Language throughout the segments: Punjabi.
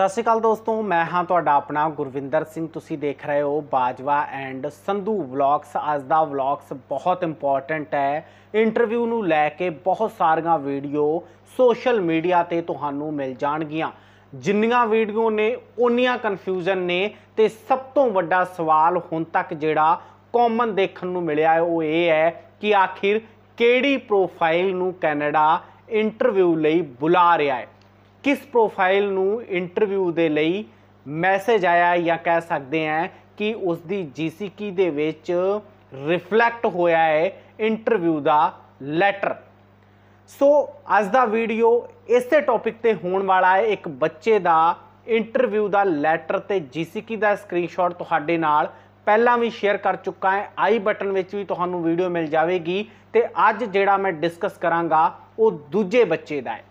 ਸਤਿ ਸ਼੍ਰੀ ਅਕਾਲ ਦੋਸਤੋ ਮੈਂ ਹਾਂ ਤੁਹਾਡਾ ਆਪਣਾ ਗੁਰਵਿੰਦਰ ਸਿੰਘ ਤੁਸੀਂ ਦੇਖ ਰਹੇ ਹੋ ਬਾਜਵਾ ਐਂਡ ਸੰਧੂ ਵਲੌਗਸ ਅੱਜ ਦਾ ਵਲੌਗਸ ਬਹੁਤ ਇੰਪੋਰਟੈਂਟ ਹੈ ਇੰਟਰਵਿਊ ਨੂੰ ਲੈ ਕੇ ਬਹੁਤ ਸਾਰੀਆਂ ਵੀਡੀਓ ਸੋਸ਼ਲ ਮੀਡੀਆ ਤੇ ਤੁਹਾਨੂੰ ਮਿਲ ਜਾਣਗੀਆਂ ਜਿੰਨੀਆਂ ਵੀਡੀਓ ਨੇ ਓਨੀਆਂ ਕਨਫਿਊਜ਼ਨ ਨੇ ਤੇ ਸਭ ਤੋਂ ਵੱਡਾ ਸਵਾਲ ਹੁਣ ਤੱਕ ਜਿਹੜਾ ਕਾਮਨ ਦੇਖਣ ਨੂੰ ਮਿਲਿਆ ਹੈ ਉਹ ਇਹ ਹੈ ਕਿ ਆਖਿਰ ਕਿਹੜੀ ਪ੍ਰੋਫਾਈਲ ਨੂੰ ਕੈਨੇਡਾ ਇੰਟਰਵਿਊ ਲਈ ਬੁਲਾ ਰਿਹਾ ਹੈ ਕਿਸ ਪ੍ਰੋਫਾਈਲ ਨੂੰ ਇੰਟਰਵਿਊ ਦੇ ਲਈ ਮੈਸੇਜ ਆਇਆ ਜਾਂ ਕਹਿ ਸਕਦੇ ਆ ਕਿ ਉਸ ਦੀ ਜੀਸੀਕੀ ਦੇ ਵਿੱਚ ਰਿਫਲੈਕਟ ਹੋਇਆ ਹੈ ਇੰਟਰਵਿਊ ਦਾ ਲੈਟਰ ਸੋ ਅੱਜ ਦਾ ਵੀਡੀਓ ਇਸੇ ਟੌਪਿਕ ਤੇ ਹੋਣ ਵਾਲਾ ਹੈ ਇੱਕ ਬੱਚੇ ਦਾ ਇੰਟਰਵਿਊ ਦਾ ਲੈਟਰ ਤੇ ਜੀਸੀਕੀ ਦਾ ਸਕਰੀਨਸ਼ਾਟ ਤੁਹਾਡੇ ਨਾਲ ਪਹਿਲਾਂ ਵੀ ਸ਼ੇਅਰ ਕਰ ਚੁੱਕਾ ਹਾਂ ਆਈ ਬਟਨ ਵਿੱਚ ਵੀ ਤੁਹਾਨੂੰ ਵੀਡੀਓ ਮਿਲ ਜਾਵੇਗੀ ਤੇ ਅੱਜ ਜਿਹੜਾ ਮੈਂ ਡਿਸਕਸ ਕਰਾਂਗਾ ਉਹ ਦੂਜੇ ਬੱਚੇ ਦਾ ਹੈ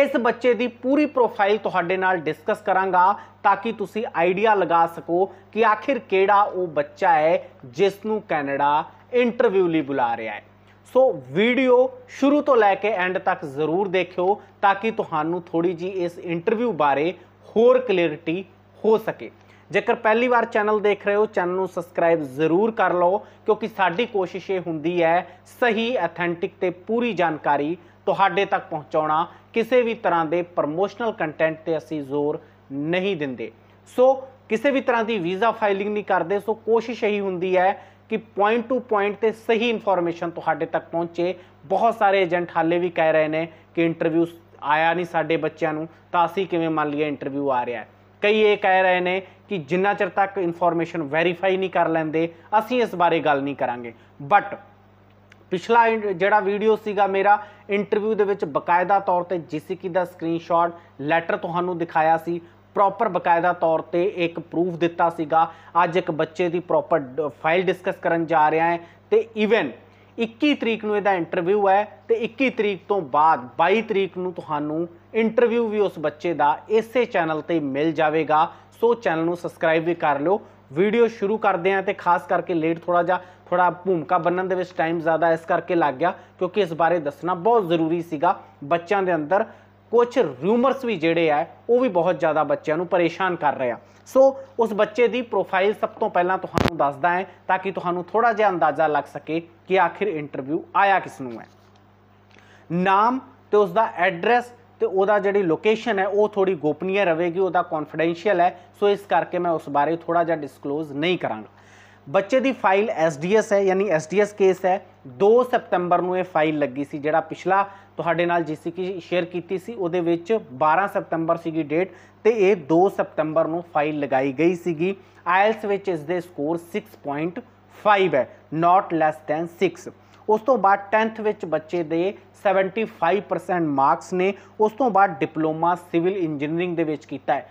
ਇਸ ਬੱਚੇ ਦੀ ਪੂਰੀ ਪ੍ਰੋਫਾਈਲ ਤੁਹਾਡੇ ਨਾਲ ਡਿਸਕਸ ਕਰਾਂਗਾ ਤਾਂ ਕਿ ਤੁਸੀਂ ਆਈਡੀਆ ਲਗਾ ਸਕੋ ਕਿ ਆਖਿਰ ਕਿਹੜਾ ਉਹ ਬੱਚਾ ਹੈ ਜਿਸ ਨੂੰ ਕੈਨੇਡਾ ਇੰਟਰਵਿਊ ਲਈ ਬੁਲਾ ਰਿਹਾ ਹੈ ਸੋ ਵੀਡੀਓ ਸ਼ੁਰੂ ਤੋਂ ਲੈ ਕੇ ਐਂਡ ਤੱਕ ਜ਼ਰੂਰ ਦੇਖਿਓ ਤਾਂ ਕਿ ਤੁਹਾਨੂੰ ਥੋੜੀ ਜੀ ਇਸ ਇੰਟਰਵਿਊ ਬਾਰੇ ਹੋਰ ਕਲੀਅਰਿਟੀ ਹੋ ਸਕੇ ਜੇਕਰ ਪਹਿਲੀ ਵਾਰ ਚੈਨਲ ਦੇਖ ਰਹੇ ਹੋ ਚੈਨਲ ਨੂੰ ਸਬਸਕ੍ਰਾਈਬ ਜ਼ਰੂਰ ਕਰ ਲਓ ਕਿਉਂਕਿ ਸਾਡੀ ਕੋਸ਼ਿਸ਼ ਇਹ ਹੁੰਦੀ ਹੈ ਸਹੀ ਅਥੈਂਟਿਕ ਤੇ ਪੂਰੀ ਜਾਣਕਾਰੀ ਤੁਹਾਡੇ ਤੱਕ ਪਹੁੰਚਾਉਣਾ ਕਿਸੇ ਵੀ ਤਰ੍ਹਾਂ ਦੇ ਪ੍ਰੋਮੋਸ਼ਨਲ ਕੰਟੈਂਟ ਤੇ ਅਸੀਂ ਜ਼ੋਰ ਨਹੀਂ ਦਿੰਦੇ ਸੋ ਕਿਸੇ ਵੀ ਤਰ੍ਹਾਂ ਦੀ ਵੀਜ਼ਾ ਫਾਈਲਿੰਗ ਨਹੀਂ ਕਰਦੇ ਸੋ ਕੋਸ਼ਿਸ਼ ਇਹੀ ਹੁੰਦੀ ਹੈ ਕਿ ਪੁਆਇੰਟ ਟੂ ਪੁਆਇੰਟ ਤੇ ਸਹੀ ਇਨਫੋਰਮੇਸ਼ਨ ਤੁਹਾਡੇ ਤੱਕ ਪਹੁੰਚੇ ਬਹੁਤ ਸਾਰੇ ਏਜੰਟ ਹਾਲੇ ਵੀ ਕਹਿ ਰਹੇ ਨੇ ਕਿ ਇੰਟਰਵਿਊ ਆਇਆ ਨਹੀਂ ਸਾਡੇ ਬੱਚਿਆਂ ਨੂੰ ਤਾਂ ਅਸੀਂ ਕਿਵੇਂ ਮੰਨ ਲਈਏ ਇੰਟਰਵਿਊ ਆ ਰਿਹਾ ਹੈ ਕਈ ਇਹ ਕਹਿ ਰਹੇ ਨੇ ਕਿ ਜਿੰਨਾ ਚਿਰ ਤੱਕ ਇਨਫੋਰਮੇਸ਼ਨ ਵੈਰੀਫਾਈ ਨਹੀਂ ਕਰ ਲੈਂਦੇ ਅਸੀਂ ਇਸ ਬਾਰੇ ਗੱਲ ਨਹੀਂ ਕਰਾਂਗੇ ਬਟ ਪਿਛਲਾ ਜਿਹੜਾ ਵੀਡੀਓ ਸੀਗਾ ਮੇਰਾ ਇੰਟਰਵਿਊ ਦੇ ਵਿੱਚ ਬਕਾਇਦਾ ਤੌਰ ਤੇ ਜੀਸੀਕੀ ਦਾ ਸਕਰੀਨਸ਼ਾਟ ਲੈਟਰ ਤੁਹਾਨੂੰ ਦਿਖਾਇਆ ਸੀ ਪ੍ਰੋਪਰ ਬਕਾਇਦਾ ਤੌਰ ਤੇ ਇੱਕ ਪ੍ਰੂਫ ਦਿੱਤਾ ਸੀਗਾ ਅੱਜ ਇੱਕ ਬੱਚੇ ਦੀ ਪ੍ਰੋਪਰ ਫਾਈਲ ਡਿਸਕਸ ਕਰਨ ਜਾ ਰਿਹਾ ਹੈ ਤੇ ਇਵਨ 21 ਤਰੀਕ ਨੂੰ ਇਹਦਾ ਇੰਟਰਵਿਊ ਹੈ ਤੇ 21 ਤਰੀਕ ਤੋਂ ਬਾਅਦ 22 ਤਰੀਕ ਨੂੰ ਤੁਹਾਨੂੰ ਇੰਟਰਵਿਊ ਵੀ ਉਸ ਬੱਚੇ ਦਾ ਇਸੇ ਚੈਨਲ ਤੇ ਮਿਲ ਜਾਵੇਗਾ ਸੋ ਚੈਨਲ ਨੂੰ ਸਬਸਕ੍ਰਾਈਬ ਵੀ ਕਰ ਲਿਓ ਵੀਡੀਓ ਸ਼ੁਰੂ ਕਰਦੇ ਆਂ ਤੇ ਖਾਸ ਕਰਕੇ ਲੇਟ ਥੋੜਾ ਜਿਹਾ ਥੋੜਾ ਭੂਮਿਕਾ ਬੰਨਣ ਦੇ ਵਿੱਚ ਟਾਈਮ ਜ਼ਿਆਦਾ ਇਸ ਕਰਕੇ ਲੱਗ ਗਿਆ ਕਿਉਂਕਿ ਇਸ ਬਾਰੇ ਦੱਸਣਾ ਬਹੁਤ ਜ਼ਰੂਰੀ ਸੀਗਾ ਬੱਚਿਆਂ ਦੇ ਅੰਦਰ ਕੁਝ ਰੂਮਰਸ ਵੀ ਜਿਹੜੇ ਆ ਉਹ ਵੀ ਬਹੁਤ ਜ਼ਿਆਦਾ ਬੱਚਿਆਂ ਨੂੰ ਪਰੇਸ਼ਾਨ ਕਰ ਰਹੇ ਆ ਸੋ ਉਸ ਬੱਚੇ ਦੀ ਪ੍ਰੋਫਾਈਲ ਸਭ ਤੋਂ ਪਹਿਲਾਂ ਤੁਹਾਨੂੰ ਦੱਸਦਾ ਹੈ ਤਾਂ ਕਿ ਤੁਹਾਨੂੰ ਥੋੜਾ ਜਿਹਾ ਅੰਦਾਜ਼ਾ ਲੱਗ ਸਕੇ ਕਿ ਆਖਿਰ ਇੰਟਰਵਿਊ ਆਇਆ ਕਿਸ ਨੂੰ ਹੈ ਨਾਮ ਤੇ ਉਸ ਦਾ ਐਡਰੈਸ ਤੇ ਉਹਦਾ ਜਿਹੜੀ ਲੋਕੇਸ਼ਨ ਹੈ ਉਹ ਥੋੜੀ ਗੋਪਨੀਯ ਰਹੇਗੀ ਉਹਦਾ ਕੌਨਫੀਡੈਂਸ਼ੀਅਲ ਹੈ ਸੋ ਇਸ ਕਰਕੇ ਮੈਂ ਉਸ ਬਾਰੇ ਥੋੜਾ ਜਿਹਾ ਡਿਸਕਲੋਜ਼ ਨਹੀਂ ਕਰਾਂਗਾ ਬੱਚੇ ਦੀ ਫਾਈਲ ਐਸਡੀਐਸ ਹੈ ਯਾਨੀ ਐਸਡੀਐਸ ਕੇਸ ਹੈ 2 ਸਤੰਬਰ ਨੂੰ ਇਹ ਫਾਈਲ ਲੱਗੀ ਸੀ ਜਿਹੜਾ ਪਿਛਲਾ ਤੁਹਾਡੇ ਨਾਲ ਜਿਸ ਕੀ ਸ਼ੇਅਰ ਕੀਤੀ ਸੀ ਉਹਦੇ ਵਿੱਚ 12 ਸਤੰਬਰ ਸੀਗੀ ਡੇਟ ਤੇ ਇਹ 2 ਸਤੰਬਰ ਨੂੰ ਫਾਈਲ ਲਗਾਈ ਗਈ ਸੀਗੀ ਆਇਲਸ ਵਿੱਚ ਇਸ ਦੇ ਸਕੋਰ 6.5 ਹੈ ਨਾਟ ਲੈਸ ਥੈਨ 6 ਉਸ ਤੋਂ ਬਾਅਦ 10th ਵਿੱਚ ਬੱਚੇ ਦੇ 75% ਮਾਰਕਸ ਨੇ ਉਸ ਤੋਂ ਬਾਅਦ ਡਿਪਲੋਮਾ ਸਿਵਲ ਇੰਜੀਨੀਅਰਿੰਗ ਦੇ ਵਿੱਚ ਕੀਤਾ ਹੈ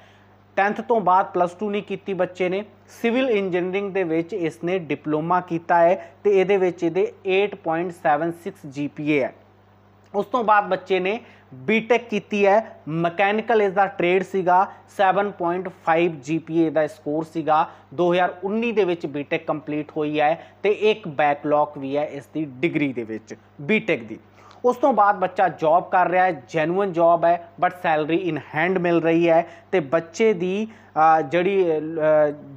10th ਤੋਂ ਬਾਅਦ ਪਲੱਸ 2 ਨਹੀਂ ਕੀਤੀ ਬੱਚੇ ਨੇ ਸਿਵਲ ਇੰਜੀਨੀਅਰਿੰਗ ਦੇ ਵਿੱਚ ਇਸ ਨੇ ਡਿਪਲੋਮਾ ਕੀਤਾ ਹੈ ਤੇ ਇਹਦੇ ਵਿੱਚ ਇਹਦੇ 8.76 GPA ਹੈ ਉਸ ਤੋਂ ਬਾਅਦ ਬੱਚੇ ਨੇ ਬੀਟੈਕ ਕੀਤੀ ਹੈ ਮਕੈਨੀਕਲ ਇਸ ਦਾ ਟ੍ਰੇਡ ਸੀਗਾ 7.5 GPA ਦਾ ਸਕੋਰ ਸੀਗਾ 2019 ਦੇ ਵਿੱਚ ਬੀਟੈਕ ਕੰਪਲੀਟ ਹੋਈ ਹੈ ਤੇ ਇੱਕ ਬੈਕਲੌਗ ਵੀ ਹੈ ਇਸ ਦੀ ਡਿਗਰੀ ਦੇ ਵਿੱਚ ਬੀਟੈਕ ਦੀ ਉਸ ਤੋਂ ਬਾਅਦ ਬੱਚਾ ਜੌਬ ਕਰ ਰਿਹਾ ਹੈ ਜੈਨੂਇਨ ਜੌਬ ਹੈ ਬਟ ਸੈਲਰੀ ਇਨ ਹੈਂਡ ਮਿਲ ਰਹੀ ਹੈ ਤੇ ਬੱਚੇ ਦੀ ਜਿਹੜੀ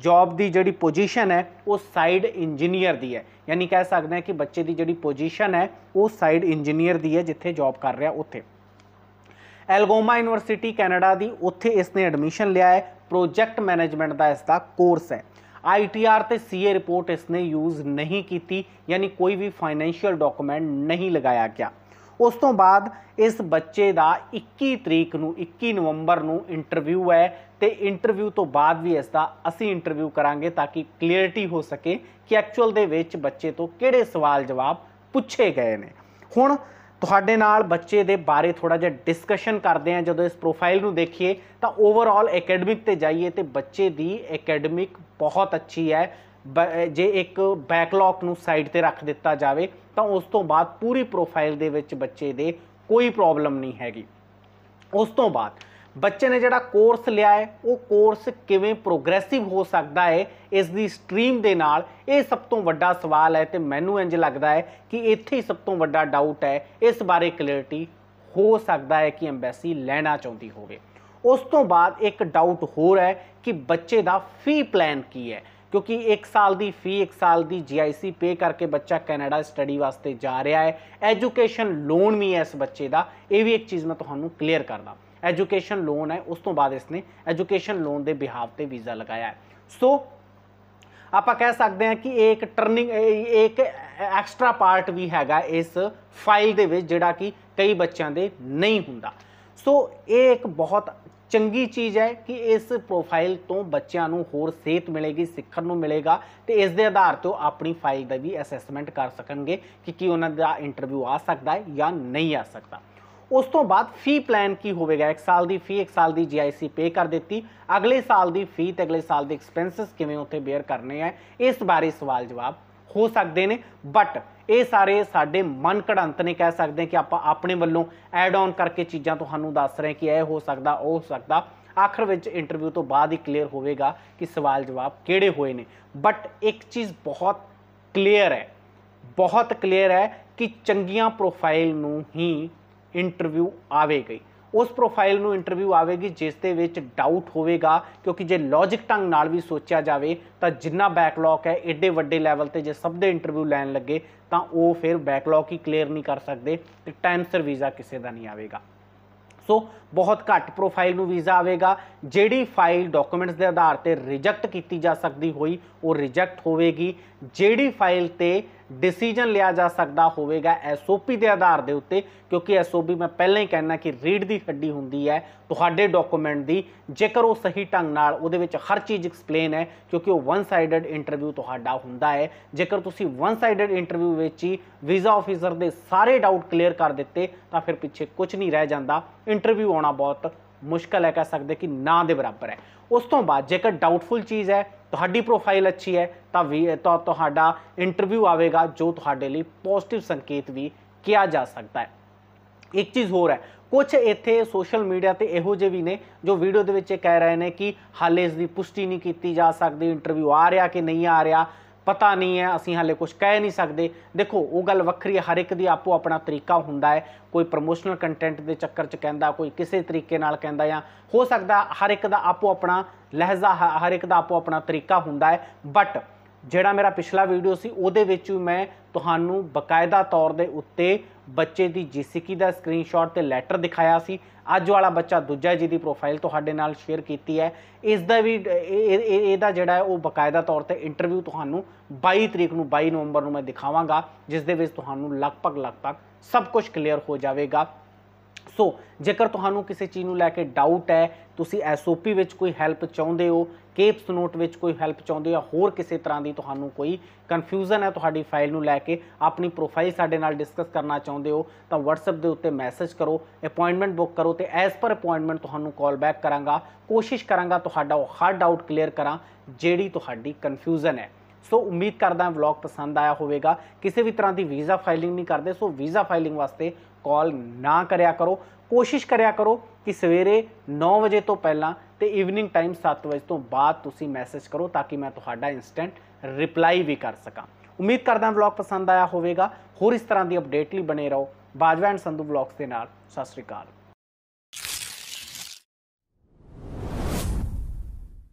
ਜੌਬ ਦੀ ਜਿਹੜੀ ਪੋਜੀਸ਼ਨ ਹੈ ਉਹ ਸਾਈਡ ਇੰਜੀਨੀਅਰ ਦੀ ਹੈ ਯਾਨੀ ਕਹਿ ਸਕਦੇ ਹਾਂ ਕਿ ਬੱਚੇ ਦੀ ਜਿਹੜੀ ਪੋਜੀਸ਼ਨ ਹੈ ਉਹ ਸਾਈਡ ਇੰਜੀਨੀਅਰ ਦੀ ਹੈ ਜਿੱਥੇ ਜੌਬ ਕਰ ਰਿਹਾ ਉੱਥੇ ਐਲਗੋਮਾ ਯੂਨੀਵਰਸਿਟੀ ਕੈਨੇਡਾ ਦੀ ਉੱਥੇ ਇਸਨੇ ਐਡਮਿਸ਼ਨ ਲਿਆ ਹੈ ਪ੍ਰੋਜੈਕਟ ਮੈਨੇਜਮੈਂਟ ਦਾ ਇਸ ਦਾ ਕੋਰਸ ਹੈ ਆਈਟੀਆਰ ਤੇ ਸੀਏ ਰਿਪੋਰਟ ਇਸਨੇ ਯੂਜ਼ ਨਹੀਂ ਕੀਤੀ ਯਾਨੀ ਕੋਈ ਵੀ ਫਾਈਨੈਂਸ਼ੀਅਲ ਡਾਕੂਮੈਂਟ ਨਹੀਂ ਲਗਾਇਆ ਗਿਆ ਉਸ ਤੋਂ ਬਾਅਦ ਇਸ ਬੱਚੇ ਦਾ 21 ਤਰੀਕ ਨੂੰ 21 ਨਵੰਬਰ ਨੂੰ ਇੰਟਰਵਿਊ ਹੈ ਤੇ ਇੰਟਰਵਿਊ ਤੋਂ ਬਾਅਦ ਵੀ ਇਸ ਦਾ ਅਸੀਂ ਇੰਟਰਵਿਊ ਕਰਾਂਗੇ ਤਾਂ ਕਿ ਕਲੀਅਰਟੀ ਹੋ ਸਕੇ ਕਿ ਐਕਚੁਅਲ ਦੇ ਵਿੱਚ ਬੱਚੇ ਤੋਂ ਕਿਹੜੇ ਸਵਾਲ ਜਵਾਬ ਪੁੱਛੇ ਗਏ ਨੇ ਹੁਣ ਤੁਹਾਡੇ ਨਾਲ ਬੱਚੇ ਦੇ ਬਾਰੇ ਥੋੜਾ ਜਿਹਾ ਡਿਸਕਸ਼ਨ ਕਰਦੇ ਆ ਜਦੋਂ ਇਸ ਪ੍ਰੋਫਾਈਲ ਨੂੰ ਦੇਖੀਏ ਤਾਂ ਓਵਰਆਲ ਅਕੈਡਮਿਕ ਤੇ ਜਾਈਏ ਤੇ ਬੱਚੇ ਦੀ ਅਕੈਡਮਿਕ ਬਹੁਤ ਅੱਛੀ ਹੈ ਜੇ ਇੱਕ ਬੈਕਲੌਗ ਨੂੰ ਸਾਈਡ ਤੇ ਰੱਖ ਦਿੱਤਾ ਜਾਵੇ ਤਾਂ ਉਸ ਤੋਂ ਬਾਅਦ ਪੂਰੀ ਪ੍ਰੋਫਾਈਲ ਦੇ ਵਿੱਚ ਬੱਚੇ ਦੇ ਕੋਈ ਪ੍ਰੋਬਲਮ ਨਹੀਂ ਹੈਗੀ ਉਸ ਤੋਂ ਬਾਅਦ ਬੱਚੇ ਨੇ ਜਿਹੜਾ ਕੋਰਸ ਲਿਆ ਹੈ ਉਹ ਕੋਰਸ ਕਿਵੇਂ ਪ੍ਰੋਗਰੈਸਿਵ ਹੋ ਸਕਦਾ ਹੈ ਇਸ ਦੀ ਸਟਰੀਮ ਦੇ ਨਾਲ ਇਹ ਸਭ ਤੋਂ ਵੱਡਾ ਸਵਾਲ ਹੈ ਤੇ ਮੈਨੂੰ ਇੰਜ ਲੱਗਦਾ ਹੈ ਕਿ ਇੱਥੇ ਹੀ ਸਭ ਤੋਂ ਵੱਡਾ ਡਾਊਟ ਹੈ ਇਸ ਬਾਰੇ ਕਲੈਰਿਟੀ ਹੋ ਸਕਦਾ ਹੈ ਕਿ ਐਮਬੈਸੀ ਲੈਣਾ ਚਾਹੁੰਦੀ ਹੋਵੇ ਉਸ ਤੋਂ ਬਾਅਦ ਇੱਕ ਡਾਊਟ ਹੋਰ ਹੈ ਕਿ ਬੱਚੇ ਦਾ ਫੀ ਪਲਾਨ ਕੀ ਹੈ ਕਿਉਂਕਿ 1 ਸਾਲ ਦੀ ਫੀ 1 ਸਾਲ ਦੀ ਜੀਆਈਸੀ ਪੇ ਕਰਕੇ ਬੱਚਾ ਕੈਨੇਡਾ ਸਟੱਡੀ ਵਾਸਤੇ ਜਾ ਰਿਹਾ ਹੈ ਐਜੂਕੇਸ਼ਨ ਲੋਨ ਵੀ ਹੈ ਇਸ ਬੱਚੇ ਦਾ ਇਹ ਵੀ ਇੱਕ ਚੀਜ਼ ਮੈਂ ਤੁਹਾਨੂੰ ਕਲੀਅਰ ਕਰਦਾ ਐਜੂਕੇਸ਼ਨ ਲੋਨ ਹੈ ਉਸ ਤੋਂ ਬਾਅਦ ਇਸਨੇ ਐਜੂਕੇਸ਼ਨ ਲੋਨ ਦੇ ਬਿਹਾਵ ਤੇ ਵੀਜ਼ਾ ਲਗਾਇਆ ਹੈ ਸੋ ਆਪਾਂ ਕਹਿ ਸਕਦੇ ਹਾਂ ਕਿ ਇਹ ਇੱਕ ਟਰਨਿੰਗ ਇੱਕ ਐਕਸਟਰਾ ਪਾਰਟ ਵੀ ਹੈਗਾ ਇਸ ਫਾਈਲ ਦੇ ਵਿੱਚ ਜਿਹੜਾ ਕਿ ਕਈ ਬੱਚਿਆਂ ਦੇ ਨਹੀਂ ਹੁੰਦਾ ਸੋ ਇਹ ਇੱਕ ਬਹੁਤ ਚੰਗੀ ਚੀਜ਼ ਹੈ ਕਿ ਇਸ ਪ੍ਰੋਫਾਈਲ ਤੋਂ ਬੱਚਿਆਂ ਨੂੰ ਹੋਰ ਸੇਧ ਮਿਲੇਗੀ ਸਿੱਖਣ ਨੂੰ ਮਿਲੇਗਾ ਤੇ ਇਸ ਦੇ ਆਧਾਰ ਤੇ ਆਪਣੀ ਫਾਈਲ ਦਾ ਵੀ ਅਸੈਸਮੈਂਟ ਕਰ ਸਕਣਗੇ ਕਿ ਕੀ ਉਹਨਾਂ ਦਾ ਇੰਟਰਵਿਊ ਆ ਸਕਦਾ ਹੈ ਜਾਂ ਨਹੀਂ ਆ ਸਕਦਾ ਉਸ ਤੋਂ ਬਾਅਦ ਫੀ ਪਲਾਨ ਕੀ ਹੋਵੇਗਾ ਇੱਕ ਸਾਲ ਦੀ ਫੀ ਇੱਕ ਸਾਲ ਦੀ ਜੀਆਈਸੀ ਪੇ ਕਰ ਦਿੱਤੀ ਅਗਲੇ ਸਾਲ ਦੀ ਫੀ ਤੇ ਅਗਲੇ ਸਾਲ ਦੇ ਐਕਸਪੈਂਸਸ ਕਿਵੇਂ ਉੱਥੇ ਬੇਅਰ ਕਰਨੇ ਆ ਇਸ ਬਾਰੇ ਸਵਾਲ ਜਵਾਬ ਹੋ ਸਕਦੇ ਨੇ ਬਟ ਇਹ ਸਾਰੇ ਸਾਡੇ ਮਨ ਘੜੰਤ ਨੇ ਕਹਿ ਸਕਦੇ ਹਾਂ ਕਿ ਆਪਾਂ ਆਪਣੇ ਵੱਲੋਂ ਐਡ ਆਨ ਕਰਕੇ ਚੀਜ਼ਾਂ ਤੁਹਾਨੂੰ ਦੱਸ ਰਹੇ ਕਿ ਇਹ ਹੋ ਸਕਦਾ ਉਹ ਹੋ ਸਕਦਾ ਆਖਰ ਵਿੱਚ ਇੰਟਰਵਿਊ ਤੋਂ ਬਾਅਦ ਹੀ ਕਲੀਅਰ ਹੋਵੇਗਾ ਕਿ ਸਵਾਲ ਜਵਾਬ ਕਿਹੜੇ ਹੋਏ ਨੇ ਬਟ ਇੱਕ ਚੀਜ਼ ਬਹੁਤ ਕਲੀਅਰ ਹੈ ਬਹੁਤ ਕਲੀਅਰ ਹੈ ਕਿ ਚੰਗੀਆਂ ਪ੍ਰੋਫਾਈਲ ਨੂੰ ਹੀ ਇੰਟਰਵਿਊ ਆਵੇਗੀ ਉਸ ਪ੍ਰੋਫਾਈਲ ਨੂੰ ਇੰਟਰਵਿਊ ਆਵੇਗੀ ਜਿਸ ਦੇ ਵਿੱਚ ਡਾਊਟ ਹੋਵੇਗਾ ਕਿਉਂਕਿ ਜੇ ਲੌਜੀਕ ਢੰਗ ਨਾਲ ਵੀ ਸੋਚਿਆ ਜਾਵੇ ਤਾਂ ਜਿੰਨਾ ਬੈਕਲੌਗ ਹੈ ਏਡੇ ਵੱਡੇ ਲੈਵਲ ਤੇ ਜੇ ਸਭ ਦੇ ਇੰਟਰਵਿਊ ਲੈਣ ਲੱਗੇ ਤਾਂ ਉਹ ਫਿਰ ਬੈਕਲੌਗ ਹੀ ਕਲੀਅਰ ਨਹੀਂ ਕਰ ਸਕਦੇ ਤੇ ਟਾਈਮ ਸਰ ਵੀਜ਼ਾ ਕਿਸੇ ਦਾ ਨਹੀਂ ਆਵੇਗਾ ਸੋ ਬਹੁਤ ਘੱਟ ਪ੍ਰੋਫਾਈਲ ਨੂੰ ਵੀਜ਼ਾ ਆਵੇਗਾ ਜਿਹੜੀ ਫਾਈਲ ਡਾਕੂਮੈਂਟਸ ਦੇ ਆਧਾਰ ਤੇ ਰਿਜੈਕਟ ਕੀਤੀ ਜਾ ਸਕਦੀ ਹੋਈ ਉਹ ਰਿਜੈਕਟ ਹੋਵੇਗੀ ਜਿਹੜੀ ਫਾਈਲ ਤੇ ਡਿਸੀਜਨ ਲਿਆ ਜਾ ਸਕਦਾ ਹੋਵੇਗਾ ਐਸਓਪੀ ਦੇ ਆਧਾਰ ਦੇ ਉੱਤੇ ਕਿਉਂਕਿ ਐਸਓਪੀ ਮੈਂ ਪਹਿਲਾਂ ਹੀ ਕਹਿਣਾ ਕਿ ਰੀਡ ਦੀ ਹੱਡੀ ਹੁੰਦੀ ਹੈ ਤੁਹਾਡੇ ਡਾਕੂਮੈਂਟ ਦੀ ਜੇਕਰ ਉਹ ਸਹੀ ਢੰਗ ਨਾਲ ਉਹਦੇ ਵਿੱਚ ਹਰ ਚੀਜ਼ ਐਕਸਪਲੇਨ ਹੈ ਕਿਉਂਕਿ ਉਹ ਵਨ ਸਾਈਡਡ ਇੰਟਰਵਿਊ ਤੁਹਾਡਾ ਹੁੰਦਾ ਹੈ ਜੇਕਰ ਤੁਸੀਂ ਵਨ ਸਾਈਡਡ ਇੰਟਰਵਿਊ ਵਿੱਚ ਹੀ ਵੀਜ਼ਾ ਆਫੀਸਰ ਦੇ ਸਾਰੇ ਡਾਊਟ ਕਲੀਅਰ ਕਰ ਦਿੱਤੇ ਤਾਂ ਫਿਰ ਪਿੱਛੇ ਕੁਝ ਨਹੀਂ ਰਹਿ ਜਾਂਦਾ ਇੰਟਰਵਿਊ ਆਉਣਾ ਬਹੁਤ ਮੁਸ਼ਕਲ ਹੈ ਕਹਿ ਸਕਦੇ ਕਿ ਨਾ ਦੇ ਬਰਾਬਰ ਹੈ ਉਸ ਤੋਂ ਬਾਅਦ ਜੇਕਰ ਡਾਊਟਫੁਲ ਚੀਜ਼ ਹੈ ਤੁਹਾਡੀ ਪ੍ਰੋਫਾਈਲ ਅੱਛੀ ਹੈ ਤਾਂ ਵੀ ਤਾਂ ਤੁਹਾਡਾ ਇੰਟਰਵਿਊ ਆਵੇਗਾ ਜੋ ਤੁਹਾਡੇ ਲਈ ਪੋਜ਼ਿਟਿਵ ਸੰਕੇਤ ਵੀ ਕਿਹਾ ਜਾ ਸਕਦਾ ਹੈ ਇੱਕ ਚੀਜ਼ ਹੋਰ ਹੈ ਕੁਝ ਇੱਥੇ ਸੋਸ਼ਲ ਮੀਡੀਆ ਤੇ ਇਹੋ ਜਿਹੇ ਵੀ ਨੇ ਜੋ ਵੀਡੀਓ ਦੇ ਵਿੱਚ ਇਹ ਕਹਿ ਰਹੇ ਨੇ ਕਿ ਹਾਲੇ ਇਸ ਦੀ ਪੁਸ਼ਟੀ ਨਹੀਂ ਕੀਤੀ ਜਾ ਸਕਦੀ ਇੰਟਰਵਿਊ ਆ ਰਿਹਾ ਕਿ ਨਹੀਂ ਆ ਰਿਹਾ ਪਤਾ ਨਹੀਂ ਹੈ ਅਸੀਂ ਹਾਲੇ ਕੁਝ ਕਹਿ ਨਹੀਂ ਸਕਦੇ ਦੇਖੋ ਉਹ ਗੱਲ ਵੱਖਰੀ ਹੈ ਹਰ ਇੱਕ ਦੀ ਆਪੋ ਆਪਣਾ ਤਰੀਕਾ ਹੁੰਦਾ ਹੈ ਕੋਈ ਪ੍ਰੋਮੋਸ਼ਨਲ ਕੰਟੈਂਟ ਦੇ ਚੱਕਰ 'ਚ ਕਹਿੰਦਾ ਕੋਈ ਕਿਸੇ ਤਰੀਕੇ ਨਾਲ ਕਹਿੰਦਾ ਜਾਂ ਹੋ ਸਕਦਾ ਹਰ ਇੱਕ ਦਾ ਆਪੋ ਆਪਣਾ ਲਹਿਜ਼ਾ ਹਰ ਇੱਕ ਦਾ ਆਪੋ ਆਪਣਾ ਤਰੀਕਾ ਹੁੰਦਾ ਹੈ ਬਟ ਜਿਹੜਾ ਮੇਰਾ ਪਿਛਲਾ ਵੀਡੀਓ ਸੀ ਉਹਦੇ ਵਿੱਚ ਵੀ ਮੈਂ ਤੁਹਾਨੂੰ ਬਕਾਇਦਾ ਤੌਰ ਦੇ ਉੱਤੇ ਬੱਚੇ ਦੀ ਜੀਸੀਕੀ ਦਾ ਸਕਰੀਨਸ਼ਾਟ ਤੇ ਲੈਟਰ ਦਿਖਾਇਆ ਸੀ ਅੱਜ ਵਾਲਾ ਬੱਚਾ ਦੂਜਾ ਜੀ ਦੀ ਪ੍ਰੋਫਾਈਲ ਤੁਹਾਡੇ ਨਾਲ ਸ਼ੇਅਰ ਕੀਤੀ ਹੈ ਇਸ ਦਾ ਵੀ ਇਹਦਾ ਜਿਹੜਾ ਉਹ ਬਕਾਇਦਾ ਤੌਰ ਤੇ ਇੰਟਰਵਿਊ ਤੁਹਾਨੂੰ 22 ਤਰੀਕ ਨੂੰ 22 ਨਵੰਬਰ ਨੂੰ ਮੈਂ ਦਿਖਾਵਾਂਗਾ ਜਿਸ ਦੇ ਵਿੱਚ ਤੁਹਾਨੂੰ ਲਗਭਗ ਲਗਭਗ ਸਭ ਕੁਝ ਕਲੀਅਰ ਹੋ ਜਾਵੇਗਾ ਸੋ ਜੇਕਰ ਤੁਹਾਨੂੰ ਕਿਸੇ ਚੀਜ਼ ਨੂੰ ਲੈ ਕੇ ਡਾਊਟ ਹੈ ਤੁਸੀਂ ਐਸਓਪੀ ਵਿੱਚ ਕੋਈ ਹੈਲਪ ਚਾਹੁੰਦੇ ਹੋ ਕੇਪਸ ਨੋਟ ਵਿੱਚ ਕੋਈ ਹੈਲਪ ਚਾਹੁੰਦੇ ਹੋ ਹੋਰ ਕਿਸੇ ਤਰ੍ਹਾਂ ਦੀ ਤੁਹਾਨੂੰ ਕੋਈ ਕਨਫਿਊਜ਼ਨ ਹੈ ਤੁਹਾਡੀ ਫਾਈਲ ਨੂੰ ਲੈ ਕੇ ਆਪਣੀ ਪ੍ਰੋਫਾਈਲ ਸਾਡੇ ਨਾਲ ਡਿਸਕਸ ਕਰਨਾ ਚਾਹੁੰਦੇ ਹੋ ਤਾਂ WhatsApp ਦੇ ਉੱਤੇ ਮੈਸੇਜ ਕਰੋ ਅਪਾਇੰਟਮੈਂਟ ਬੁੱਕ ਕਰੋ ਤੇ ਐਸ ਪਰ ਅਪਾਇੰਟਮੈਂਟ ਤੁਹਾਨੂੰ ਕਾਲ ਬੈਕ ਕਰਾਂਗਾ ਕੋਸ਼ਿਸ਼ ਕਰਾਂਗਾ ਤੁਹਾਡਾ ਉਹ ਹਰ ਡਾਊਟ ਕਲੀਅਰ ਕਰਾਂ ਜਿਹੜੀ ਤੁਹਾਡੀ ਕਨਫਿਊਜ਼ਨ ਹੈ ਸੋ ਉਮੀਦ ਕਰਦਾ ਹਾਂ ਵਲੌਗ ਪਸੰਦ ਆਇਆ ਹੋਵੇਗਾ ਕਿਸੇ ਵੀ ਤਰ੍ਹਾਂ ਦੀ ਵੀਜ਼ਾ ਫਾਈਲਿੰਗ ਨਹੀਂ ਕਰਦੇ ਸੋ ਵੀਜ਼ਾ ਫਾਈਲਿੰਗ ਵਾਸਤੇ ਕਾਲ ਨਾ ਕਰਿਆ ਕਰੋ ਕੋਸ਼ਿਸ਼ ਕਰਿਆ ਕਰੋ ਕਿ ਸਵੇਰੇ 9 ਵਜੇ ਤੋਂ ਪਹਿਲਾਂ ਤੇ ਈਵਨਿੰਗ ਟਾਈਮ 7 ਵਜੇ ਤੋਂ ਬਾਅਦ ਤੁਸੀਂ ਮੈਸੇਜ ਕਰੋ ਤਾਂ ਕਿ ਮੈਂ ਤੁਹਾਡਾ ਇਨਸਟੈਂਟ ਰਿਪਲਾਈ ਵੀ ਕਰ ਸਕਾਂ ਉਮੀਦ ਕਰਦਾ ਵਲੌਗ ਪਸੰਦ ਆਇਆ ਹੋਵੇਗਾ ਹੋਰ ਇਸ ਤਰ੍ਹਾਂ ਦੀ ਅਪਡੇਟ ਲਈ ਬਨੇ ਰਹੋ ਬਾਜਵਾ ਐਂਡ ਸੰਧੂ ਵਲੌਗਸ ਦੇ ਨਾਲ ਸਤਿ ਸ੍ਰੀ ਅਕਾਲ